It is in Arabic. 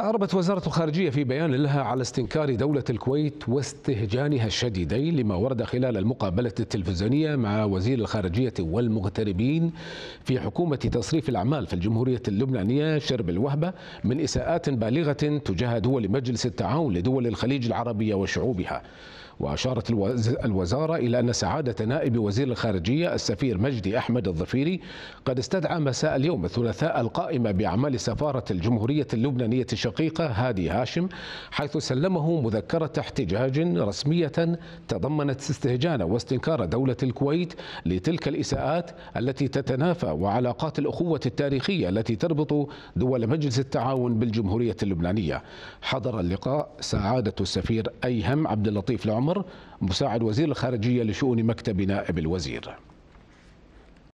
أعربت وزارة الخارجية في بيان لها على استنكار دولة الكويت واستهجانها الشديدين لما ورد خلال المقابلة التلفزيونية مع وزير الخارجية والمغتربين في حكومة تصريف الأعمال في الجمهورية اللبنانية شرب الوهبة من إساءات بالغة تجاه دول مجلس التعاون لدول الخليج العربية وشعوبها وأشارت الوزارة إلى أن سعادة نائب وزير الخارجية السفير مجدي أحمد الظفيري قد استدعى مساء اليوم الثلاثاء القائمة بأعمال سفارة الجمهورية اللبنانية الشرقية شقيقه هادي هاشم حيث سلمه مذكرة احتجاج رسمية تضمنت استهجان واستنكار دولة الكويت لتلك الإساءات التي تتنافى وعلاقات الأخوة التاريخية التي تربط دول مجلس التعاون بالجمهورية اللبنانية حضر اللقاء سعادة السفير أيهم عبد اللطيف العمر مساعد وزير الخارجية لشؤون مكتب نائب الوزير